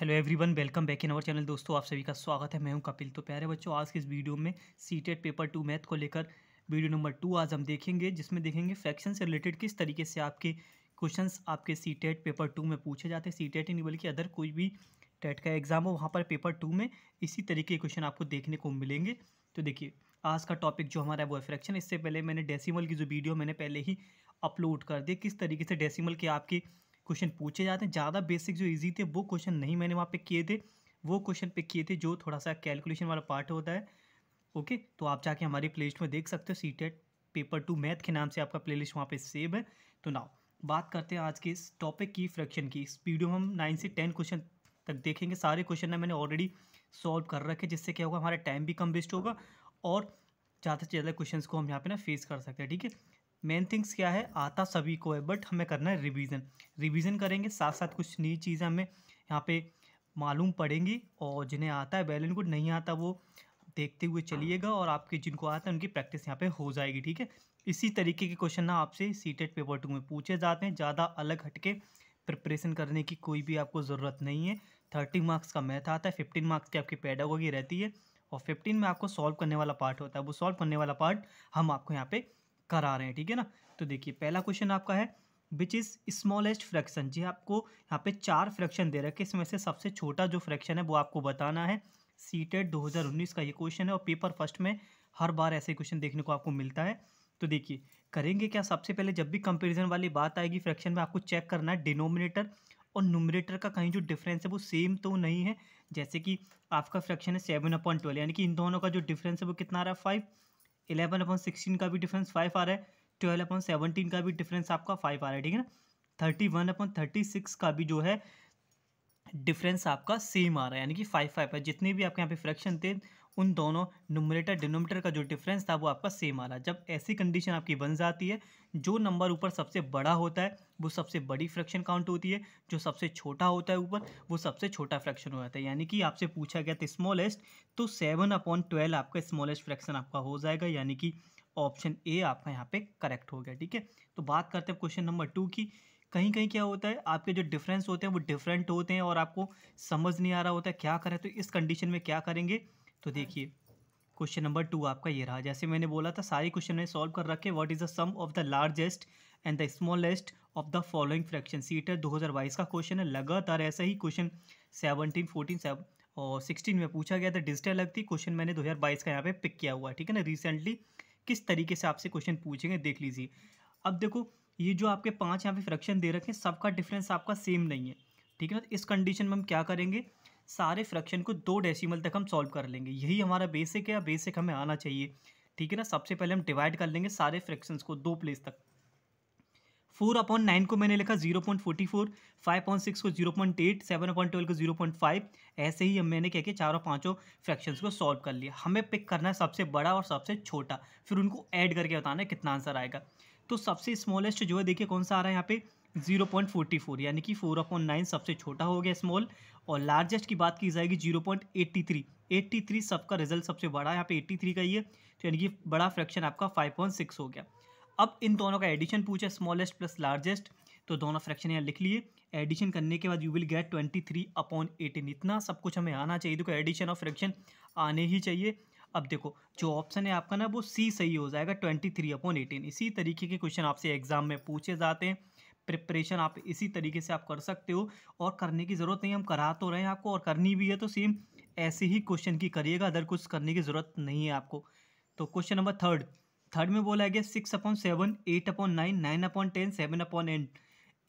hello everyone welcome back in our channel दोस्तों आप सभी का स्वागत है मैं हूं कपिल तो प्यारे बच्चों आज के इस वीडियो में CTET paper two math को लेकर वीडियो नंबर टू आज हम देखेंगे जिसमें देखेंगे फ्रैक्शन से रिलेटेड किस तरीके से आपके क्वेश्चन आपके सी टेट पेपर टू में पूछे जाते हैं सी टेट ही नहीं बल्कि अदर कोई भी टेट का एग्जाम हो वहाँ पर पेपर टू में इसी तरीके के क्वेश्चन आपको देखने को मिलेंगे तो देखिए आज का टॉपिक जो हमारा है वो है फ्रैक्शन इससे पहले मैंने डेसिमल की जो वीडियो मैंने पहले ही अपलोड कर दी किस तरीके से डेसिमल के आपके क्वेश्चन पूछे जाते हैं ज़्यादा बेसिक जो ईजी थे वो क्वेश्चन नहीं मैंने वहाँ पे किए थे वो क्वेश्चन पे किए थे जो थोड़ा सा कैलकुलेशन वाला पार्ट होता है ओके तो आप जाके हमारी प्लेलिस्ट में देख सकते हो CTET paper two math के नाम से आपका प्लेलिस्ट वहाँ पर सेव है तो नाउ बात करते हैं आज के इस टॉपिक की फ्रैक्शन की इस वीडियो में हम नाइन से टेन क्वेश्चन तक देखेंगे सारे क्वेश्चन ना मैंने ऑलरेडी सॉल्व कर रखे जिससे क्या होगा हमारा टाइम भी कम वेस्ट होगा और ज़्यादा से ज़्यादा क्वेश्चन को हम यहाँ पर ना फेस कर सकते हैं ठीक है मेन थिंग्स क्या है आता सभी को है बट हमें करना है रिवीजन रिवीजन करेंगे साथ साथ कुछ नई चीज़ें हमें यहाँ पे मालूम पड़ेंगी और जिन्हें आता है वेल एंड गुड नहीं आता वो देखते हुए चलिएगा और आपके जिनको आता है उनकी प्रैक्टिस यहाँ पे हो जाएगी ठीक है इसी तरीके के क्वेश्चन ना आपसे सीटेड पेपर टू में पूछे जाते हैं ज़्यादा अलग हटके प्रिपरेशन करने की कोई भी आपको ज़रूरत नहीं है थर्टी मार्क्स का मैथ आता है फिफ्टीन मार्क्स की आपकी पैडागोगी रहती है और फिफ्टीन में आपको सॉल्व करने वाला पार्ट होता है वो सॉल्व करने वाला पार्ट हम आपको यहाँ पर करा रहे हैं ठीक है ना तो देखिए पहला क्वेश्चन आपका है विच इज़ स्मॉलेस्ट फ्रैक्शन जी आपको यहाँ पे चार फ्रैक्शन दे रखे इसमें से सबसे छोटा जो फ्रैक्शन है वो आपको बताना है सीटेड 2019 का ये क्वेश्चन है और पेपर फर्स्ट में हर बार ऐसे क्वेश्चन देखने को आपको मिलता है तो देखिए करेंगे क्या सबसे पहले जब भी कंपेरिजन वाली बात आएगी फ्रैक्शन में आपको चेक करना है डिनोमिनेटर और नुमरेटर का कहीं जो डिफरेंस है वो सेम तो नहीं है जैसे कि आपका फ्रैक्शन है सेवन अपॉइंट ट्वेल्व यानी कि इन दोनों का जो डिफरेंस है वो कितना आ रहा है फाइव इलेवन अपॉन सिक्सटीन का भी डिफरेंस फाइव आ रहा है ट्वेल्व अपॉन सेवनटीन का भी डिफरेंस आपका फाइव आ रहा है ठीक है ना thirty one upon thirty six का भी जो है डिफरेंस आपका सेम आ रहा है यानी कि फाइव फाइव है जितने भी आपके यहाँ पे फ्रैक्शन थे उन दोनों नोमिनेटर डिनोमिनेटर का जो डिफरेंस था वो आपका सेम आ रहा है जब ऐसी कंडीशन आपकी बन जाती है जो नंबर ऊपर सबसे बड़ा होता है वो सबसे बड़ी फ्रैक्शन काउंट होती है जो सबसे छोटा होता है ऊपर वो सबसे छोटा फ्रैक्शन हो जाता है यानी कि आपसे पूछा गया था स्मॉलेस्ट तो सेवन अपॉन ट्वेल्व आपका स्मॉलेस्ट फ्रैक्शन आपका हो जाएगा यानी कि ऑप्शन ए आपका यहाँ पे करेक्ट हो गया ठीक है तो बात करते हैं क्वेश्चन नंबर टू की कहीं कहीं क्या होता है आपके जो डिफरेंस होते हैं वो डिफरेंट होते हैं और आपको समझ नहीं आ रहा होता है क्या करें तो इस कंडीशन में क्या करेंगे तो देखिए क्वेश्चन नंबर टू आपका ये रहा जैसे मैंने बोला था सारे क्वेश्चन मैंने सॉल्व कर रखे what is the sum of the largest and the smallest of the following fraction CTET 2022 का क्वेश्चन है लगातार ऐसा ही क्वेश्चन 17, 14, 7 और सिक्सटीन में पूछा गया था डिजिटल अलग थी क्वेश्चन मैंने 2022 का यहाँ पे पिक किया हुआ है ठीक है ना रिसेंटली किस तरीके से आपसे क्वेश्चन पूछेंगे देख लीजिए अब देखो ये जो आपके पाँच यहाँ पे फ्रैक्शन दे रखे हैं सबका डिफरेंस आपका सेम नहीं है ठीक है ना तो इस कंडीशन में हम क्या करेंगे सारे फ्रैक्शन को दो डेसिमल तक हम सॉल्व कर लेंगे यही हमारा बेसिक है बेसिक हमें आना चाहिए ठीक है ना सबसे पहले हम डिवाइड कर लेंगे सारे फ्रैक्शंस को दो प्लेस तक फोर अपॉइंट नाइन को मैंने लिखा zero point forty four five point six को zero point eight seven upon twelve को जीरो पॉइंट फाइव ऐसे ही हम मैंने कह के चारों पांचों फ्रैक्शंस को सॉल्व कर लिया हमें पिक करना है सबसे बड़ा और सबसे छोटा फिर उनको ऐड करके बताना है कितना आंसर आएगा तो सबसे स्मॉलेस्ट जो है देखिए कौन सा आ रहा है यहाँ पे जीरो पॉइंट फोर्टी फोर यानी कि फोर अपॉन नाइन सबसे छोटा हो गया स्मॉल और लार्जेस्ट की बात की जाएगी zero point eighty three eighty three सबका रिजल्ट सबसे बड़ा यहाँ पे एट्टी थ्री का ही है तो यानी कि बड़ा फ्रैक्शन आपका फाइव पॉइंट सिक्स हो गया अब इन दोनों का एडिशन पूछा स्मॉलेस्ट प्लस लार्जेस्ट तो दोनों फ्रैक्शन यहाँ लिख लिए एडिशन करने के बाद you will get twenty three upon eighteen इतना सब कुछ हमें आना चाहिए देखो एडिशन और फ्रैक्शन आने ही चाहिए अब देखो जो ऑप्शन है आपका ना वो सी सही हो जाएगा ट्वेंटी थ्री अपॉन एटीन इसी तरीके के क्वेश्चन आपसे एग्जाम में पूछे जाते हैं प्रिपरेशन आप इसी तरीके से आप कर सकते हो और करने की ज़रूरत नहीं हम करा तो रहे हैं आपको और करनी भी है तो सेम ऐसे ही क्वेश्चन की करिएगा अदर कुछ करने की ज़रूरत नहीं है आपको तो क्वेश्चन नंबर थर्ड थर्ड में बोला गया six upon seven eight upon nine nine upon ten seven upon एन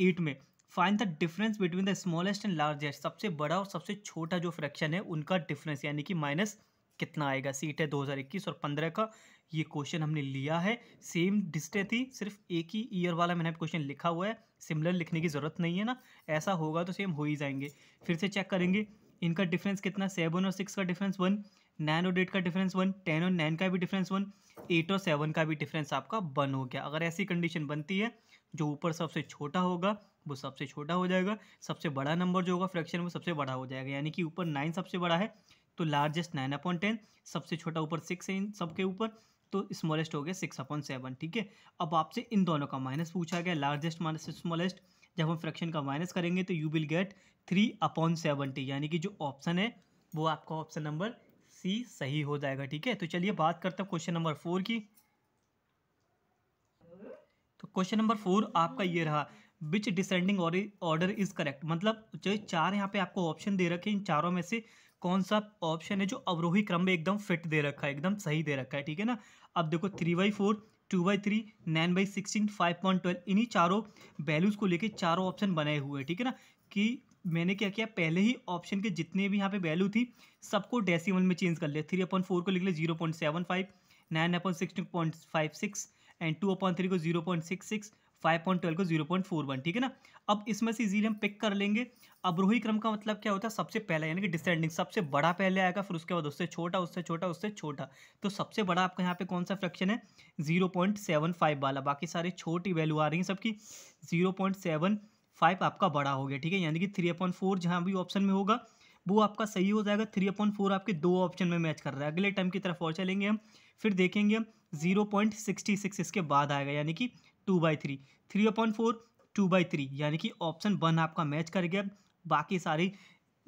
एट में find the difference between the smallest and largest सबसे बड़ा और सबसे छोटा जो फ्रैक्शन है उनका डिफरेंस यानी कि माइनस कितना आएगा सीट है इक्कीस और पंद्रह का ये क्वेश्चन हमने लिया है सेम डिस्टेंस थी सिर्फ एक ही ईयर वाला मैंने क्वेश्चन लिखा हुआ है सिमिलर लिखने की ज़रूरत नहीं है ना ऐसा होगा तो सेम हो ही जाएंगे फिर से चेक करेंगे इनका डिफरेंस कितना सेवन और सिक्स का डिफरेंस वन नाइन और एट का डिफरेंस वन टेन और नाइन का भी डिफरेंस वन एट और सेवन का भी डिफरेंस आपका वन हो गया अगर ऐसी कंडीशन बनती है जो ऊपर सबसे छोटा होगा वो सबसे छोटा हो जाएगा सबसे बड़ा नंबर जो होगा फ्रैक्शन वो सबसे बड़ा हो जाएगा यानी कि ऊपर नाइन सबसे बड़ा है तो लार्जेस्ट नाइन अपॉइंट टेन सबसे छोटा ऊपर सिक्स है इन सबके ऊपर तो स्मॉलेस्ट हो गया सिक्स अपॉन सेवन ठीक है अब आपसे इन दोनों का माइनस पूछा गया लार्जेस्ट माइनस स्मॉलेस्ट जब हम फ्रैक्शन का माइनस करेंगे तो you will get three upon seventy यानी कि जो ऑप्शन है वो आपका ऑप्शन नंबर सी सही हो जाएगा ठीक है तो चलिए बात करते हैं क्वेश्चन नंबर फोर की तो क्वेश्चन नंबर फोर आपका ये रहा which descending order is correct मतलब जो चार यहाँ पे आपको ऑप्शन दे रखे इन चारों में से कौन सा ऑप्शन है जो अवरोही क्रम में एकदम फिट दे रखा है एकदम सही दे रखा है ठीक है ना अब देखो three by four two by three nine by sixteen five point twelve इन्हीं चारों वैल्यूज़ को लेके चारों ऑप्शन बनाए हुए हैं ठीक है ना कि मैंने क्या किया पहले ही ऑप्शन के जितने भी यहाँ पे वैल्यू थी सबको डेसिमल में चेंज कर लिया थ्री अपॉइंट फोर को लिख लिया zero point seven five nine upon sixteen point five six and two upon three को zero point six six five point twelve को जीरो पॉइंट फोर वन ठीक है ना अब इसमें से इजीली हम पिक कर लेंगे अवरोही क्रम का मतलब क्या होता है सबसे पहला यानी कि डिसेंडिंग सबसे बड़ा पहले आएगा फिर उसके बाद उससे छोटा उससे छोटा उससे छोटा तो सबसे बड़ा आपका यहाँ पे कौन सा फ्रैक्शन है जीरो पॉइंट सेवन फाइव वाला बाकी सारे छोटी वैल्यू आ रही हैं सबकी जीरो पॉइंट सेवन फाइव आपका बड़ा हो गया ठीक है यानी कि थ्री अपॉइंट फोर जहाँ भी ऑप्शन में होगा वो आपका सही हो जाएगा थ्री अपॉइंट फोर आपके दो ऑप्शन में मैच कर रहा है अगले टर्म की तरफ और चलेंगे हम फिर देखेंगे हम जीरो पॉइंट सिक्सटी सिक्स इसके बाद आएगा यानी कि two by three three upon four two by three यानी कि ऑप्शन वन आपका मैच कर गया बाकी सारी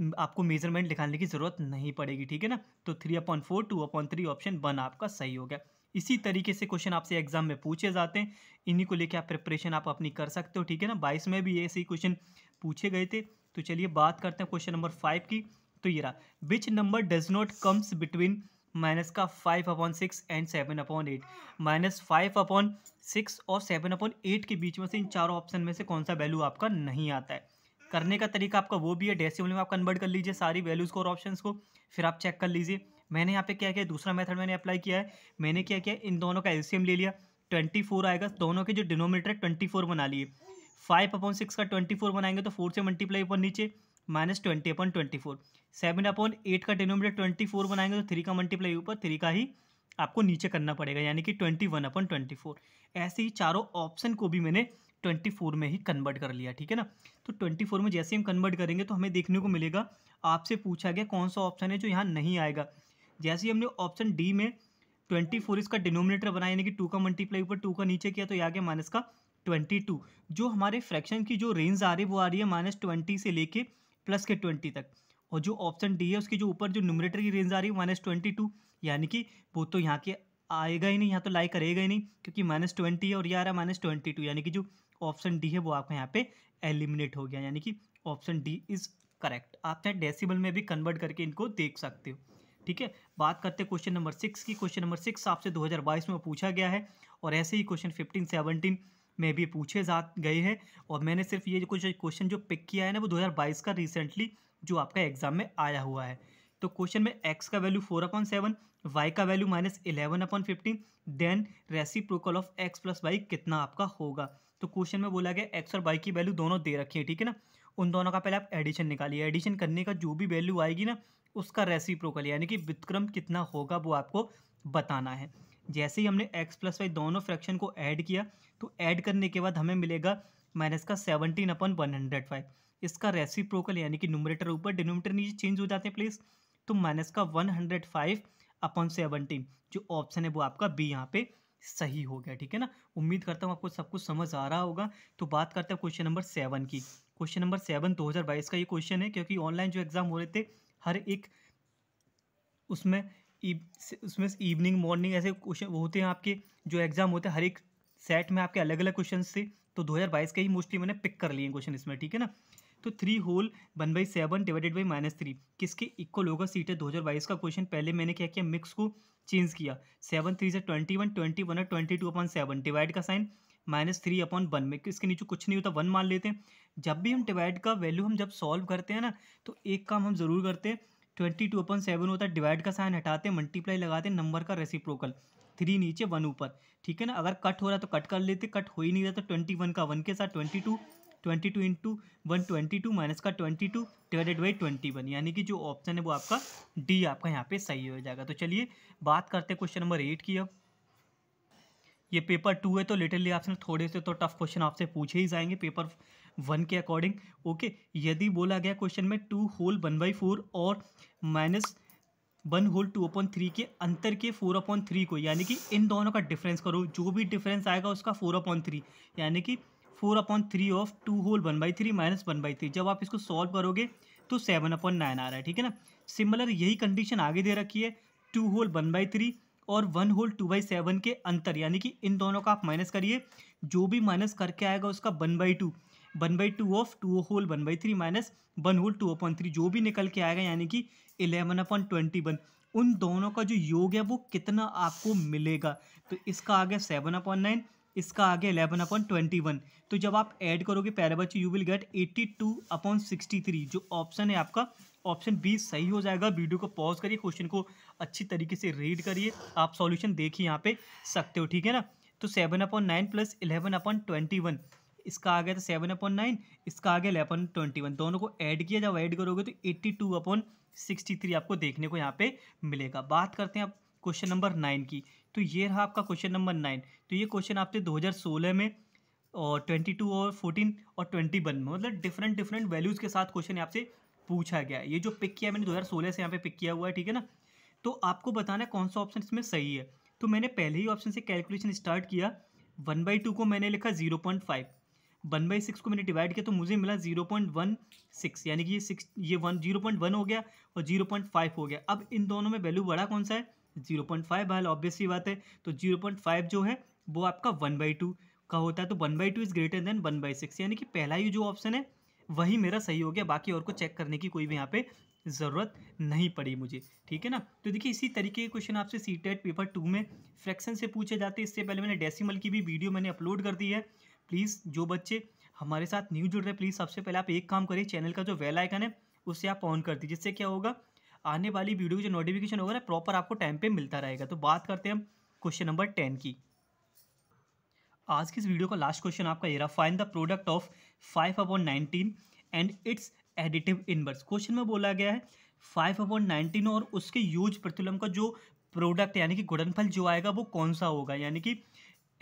हम्म, आपको मेजरमेंट निकालने की ज़रूरत नहीं पड़ेगी ठीक है ना तो three upon four two upon three option one आपका सही हो गया इसी तरीके से क्वेश्चन आपसे एग्जाम में पूछे जाते हैं इन्हीं को लेकर आप प्रिपरेशन आप अपनी कर सकते हो ठीक है ना बाईस में भी ऐसे ही क्वेश्चन पूछे गए थे तो चलिए बात करते हैं क्वेश्चन नंबर फाइव की तो ये रहा which number does not comes between minus का five upon six and seven upon eight minus five upon six और सेवन अपॉन एट के बीच में से इन चारों ऑप्शन में से कौन सा वैल्यू आपका नहीं आता है करने का तरीका आपका वो भी है डेसिमल में आप कन्वर्ट कर लीजिए सारी वैल्यूज़ को और ऑप्शंस को फिर आप चेक कर लीजिए मैंने यहाँ पे क्या किया दूसरा मेथड मैंने अप्लाई किया है मैंने क्या किया इन दोनों का एलसीएम ले लिया ट्वेंटी फोर आएगा दोनों के जो डिनोमीटर है ट्वेंटी फोर बना लिए फाइव अपॉन सिक्स का ट्वेंटी फोर बनाएंगे तो फोर से मल्टीप्लाई ऊपर नीचे minus twenty upon twenty four seven upon eight का डिनोमिनेटर ट्वेंटी फोर बनाएंगे तो थ्री का मल्टीप्लाई ऊपर थ्री का ही आपको नीचे करना पड़ेगा यानी कि twenty one upon twenty four ऐसे ही चारों ऑप्शन को भी मैंने ट्वेंटी फोर में ही कन्वर्ट कर लिया ठीक है ना तो ट्वेंटी फोर में जैसे हम कन्वर्ट करेंगे तो हमें देखने को मिलेगा आपसे पूछा गया कौन सा ऑप्शन है जो यहाँ नहीं आएगा जैसे ही हमने ऑप्शन डी में ट्वेंटी फोर इसका डिनोमिनेटर बनाया यानी कि टू का मल्टीप्लाई ऊपर टू का नीचे किया तो यहाँ गया माइनस का ट्वेंटी टू जो हमारे फ्रैक्शन की जो रेंज आ रही है वो आ रही है माइनस ट्वेंटी से लेके प्लस के ट्वेंटी तक और जो ऑप्शन डी है उसके जो ऊपर जो न्यूमरेटर की रेंज आ रही है माइनस ट्वेंटी टू यानी कि वो तो यहाँ के आएगा ही नहीं यहाँ तो लाई करेगा ही नहीं क्योंकि माइनस ट्वेंटी है और ये आ रहा है माइनस ट्वेंटी टू यानी कि जो ऑप्शन डी है वो आपका यहाँ पे एलिमिनेट हो गया यानी कि ऑप्शन डी इज़ करेक्ट आप चाहे डेसिबल में भी कन्वर्ट करके इनको देख सकते हो ठीक है बात करते हैं क्वेश्चन नंबर सिक्स की क्वेश्चन नंबर सिक्स आपसे बाईस में पूछा गया है और ऐसे ही क्वेश्चन फिफ्टीन सेवनटीन મેબી પૂછે જાત ગયે હે ઓર મેને સિર્ફ યે કુછ ક્વેશ્ચન જો પિક કિયા હે ને વો 2022 કા રીસેન્ટલી જો આપકા એક્ઝામ મે આયા ہوا હે તો ક્વેશ્ચન મે x કા વેલ્યુ 4/7 y કા value -11/15 then reciprocal of x + y કેટના આપકા હોગા તો ક્વેશ્ચન મે બોલા ગયા x ઓર y કી વેલ્યુ દોનો દે રખી હે ઠીક હે ના ઉન દોનો કા પેલે આપ એડિશન નિકાલીએ એડિશન કરને કા જો ભી વેલ્યુ આયેગી ના uska રેસિપ્રોકલ એટલે કે વિક્રમ કેટના હોગા વો આપકો બતાના હે जैसे ही हमने x प्लस वाई दोनों फ्रैक्शन को ऐड किया तो ऐड करने के बाद हमें मिलेगा माइनस का seventeen upon one hundred five इसका रेसिप्रोकल यानी कि नोमरेटर ऊपर डिनोमीटर नीचे चेंज हो जाते हैं प्लीज तो माइनस का one hundred five upon seventeen जो ऑप्शन है वो आपका बी यहाँ पे सही हो गया ठीक है ना उम्मीद करता हूँ आपको सब कुछ समझ आ रहा होगा तो बात करते हैं क्वेश्चन नंबर सेवन की क्वेश्चन नंबर सेवन दो हज़ार बाईस का ये क्वेश्चन है क्योंकि ऑनलाइन जो एग्ज़ाम हो रहे थे हर एक उसमें उसमें इवनिंग मॉर्निंग ऐसे क्वेश्चन होते हैं आपके जो एग्ज़ाम होते हैं हर एक सेट में आपके अलग अलग क्वेश्चन थे तो दो हज़ार बाईस के ही मोस्टली मैंने पिक कर लिए क्वेश्चन इसमें ठीक है ना तो three whole one by seven divided by minus three किसके इक्वल होगा सीट है दो हज़ार बाईस का क्वेश्चन पहले मैंने क्या किया मिक्स को चेंज किया सेवन थ्री से ट्वेंटी वन ट्वेंटी वन और twenty two upon seven divide का sign minus three upon one में इसके नीचे कुछ नहीं होता वन मान लेते हैं जब भी हम डिवाइड का वैल्यू हम जब सॉल्व करते हैं ना तो एक काम हम ज़रूर करते हैं ट्वेंटी टू अपन सेवन होता है डिवाइड का साइन हटाते हैं मल्टीप्लाई लगाते हैं नंबर का रेसिप्रोकल थ्री नीचे वन ऊपर ठीक है ना अगर कट हो रहा तो कट कर लेते कट हो ही नहीं रहा तो ट्वेंटी वन का वन के साथ twenty two twenty two into one twenty two minus का twenty two divided by twenty one यानी कि जो ऑप्शन है वो आपका डी आपका यहाँ पे सही हो जाएगा तो चलिए बात करते हैं क्वेश्चन नंबर एट की अब ये पेपर टू है तो लिटरली आपसे थोड़े से तो टफ क्वेश्चन आपसे पूछे ही जाएंगे पेपर वन के अकॉर्डिंग ओके यदि बोला गया क्वेश्चन में two whole one by four और minus one whole two upon three के अंतर के फोर अपॉइंट थ्री को यानी कि इन दोनों का डिफरेंस करो जो भी डिफरेंस आएगा उसका फोर अपॉइंट थ्री यानी कि four upon three of two whole one by three minus one by three जब आप इसको सॉल्व करोगे तो सेवन अपॉइंट नाइन आ रहा है ठीक है ना सिमिलर यही कंडीशन आगे दे रखी है two whole one by three और one whole two by seven के अंतर यानी कि इन दोनों का आप माइनस करिए जो भी माइनस करके आएगा उसका one by two one by two of two whole one by three minus one whole two upon three जो भी निकल के आएगा यानी कि इलेवन अपॉन ट्वेंटी वन उन दोनों का जो योग है वो कितना आपको मिलेगा तो इसका आ गया सेवन अपॉन नाइन इसका आ गया इलेवन अपॉन ट्वेंटी वन तो जब आप ऐड करोगे पहले बच्चे you will get eighty two upon sixty three जो ऑप्शन है आपका ऑप्शन बी सही हो जाएगा वीडियो को पॉज करिए क्वेश्चन को अच्छी तरीके से रीड करिए आप सॉल्यूशन देख ही यहाँ पे सकते हो ठीक है ना तो seven upon nine plus eleven upon twenty one इसका आ गया था सेवन अपॉन नाइन इसका आ गया इलेवन ट्वेंटी वन दोनों को ऐड किया जब ऐड करोगे तो eighty two upon sixty three आपको देखने को यहाँ पे मिलेगा बात करते हैं आप क्वेश्चन नंबर नाइन की तो ये रहा आपका क्वेश्चन नंबर नाइन तो ये क्वेश्चन आपसे दो हज़ार सोलह में और ट्वेंटी टू और फोर्टीन और ट्वेंटी वन में मतलब डिफरेंट डिफरेंट वैल्यूज़ के साथ क्वेश्चन आपसे पूछा गया है ये जो पिक किया मैंने दो हज़ार सोलह से यहाँ पे पिक किया हुआ है ठीक है ना तो आपको बताना है कौन सा ऑप्शन इसमें सही है तो मैंने पहले ही ऑप्शन से कैलकुलेशन स्टार्ट किया वन बाई टू को मैंने लिखा zero point five one by six को मैंने डिवाइड किया तो मुझे मिला जीरो पॉइंट वन सिक्स यानी कि ये सिक्स ये वन जीरो पॉइंट वन हो गया और जीरो पॉइंट फाइव हो गया अब इन दोनों में वैल्यू बड़ा कौन सा है जीरो पॉइंट फाइव वाला ऑब्वियसली बात है तो जीरो पॉइंट फाइव जो है वो आपका वन बाई टू का होता है तो one by two is greater than one by six यानी कि पहला ही जो ऑप्शन है वही मेरा सही हो गया बाकी और को चेक करने की कोई भी यहाँ पे ज़रूरत नहीं पड़ी मुझे ठीक है ना तो देखिए इसी तरीके के क्वेश्चन आपसे सी टेट पेपर टू में फ्रैक्शन से पूछे जाते हैं इससे पहले मैंने डेसिमल की भी वीडियो मैंने अपलोड कर दी है प्लीज़ जो बच्चे हमारे साथ न्यूज़ जुड़ रहे हैं प्लीज़ सबसे पहले आप एक काम करिए चैनल का जो वेल आइकन है उसे आप ऑन कर दीजिए जिससे क्या होगा आने वाली वीडियो की जो नोटिफिकेशन होगा ना प्रॉपर आपको टाइम पे मिलता रहेगा तो बात करते हैं हम क्वेश्चन नंबर टेन की आज की इस वीडियो का लास्ट क्वेश्चन आपका ये रहा find the product of five upon nineteen and its additive inverse question में बोला गया है फाइव अपॉन नाइनटीन और उसके यूज प्रतिलम का जो प्रोडक्ट यानी कि गुड़नफल जो आएगा वो कौन सा होगा यानी कि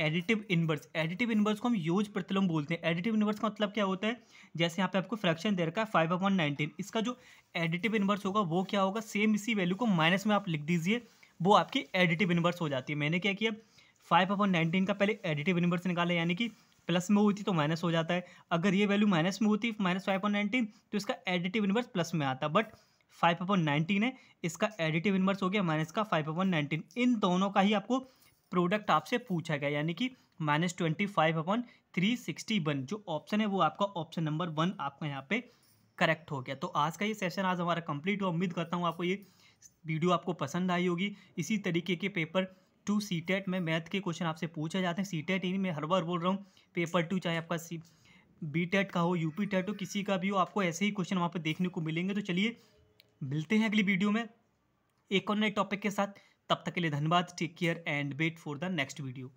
एडिटिव इन्वर्स एडिटिव इन्वर्स को हम यूज प्रतिलोम बोलते हैं एडिटिव इन्वर्स का मतलब क्या होता है जैसे यहाँ पे आपको फ्रैक्शन दे रखा है फाइव अपॉन नाइनटीन इसका जो एडिटिव इन्वर्स होगा वो क्या होगा सेम इसी वैल्यू को माइनस में आप लिख दीजिए वो आपकी एडिटिव इन्वर्स हो जाती है मैंने क्या किया फाइव अपॉन नाइनटीन का पहले एडिटिव इन्वर्स निकाला यानी कि प्लस में होती तो माइनस हो जाता है अगर ये वैल्यू माइनस में होती माइनस फाइव पॉइंट नाइनटीन तो इसका एडिटिव इन्वर्स प्लस में आता बट फाइव अपॉन नाइनटीन है इसका एडिटिव इन्वर्स हो गया माइनस का फाइव अपॉन नाइनटीन इन दोनों का ही आपको प्रोडक्ट आपसे पूछा गया यानी कि minus twenty five upon three sixty one जो ऑप्शन है वो आपका ऑप्शन नंबर वन आपका यहाँ पे करेक्ट हो गया तो आज का ये सेशन आज हमारा कंप्लीट हुआ उम्मीद करता हूँ आपको ये वीडियो आपको पसंद आई होगी इसी तरीके के पेपर टू सी टेट में मैथ के क्वेश्चन आपसे पूछे जाते हैं सी टेट ही मैं हर बार बोल रहा हूँ पेपर टू चाहे आपका सी बी टेट का हो यूपी टेट हो किसी का भी हो आपको ऐसे ही क्वेश्चन वहाँ पर देखने को मिलेंगे तो चलिए मिलते हैं अगली वीडियो में एक और नए टॉपिक के साथ तब तक के लिए धन्यवाद take care and wait for the next video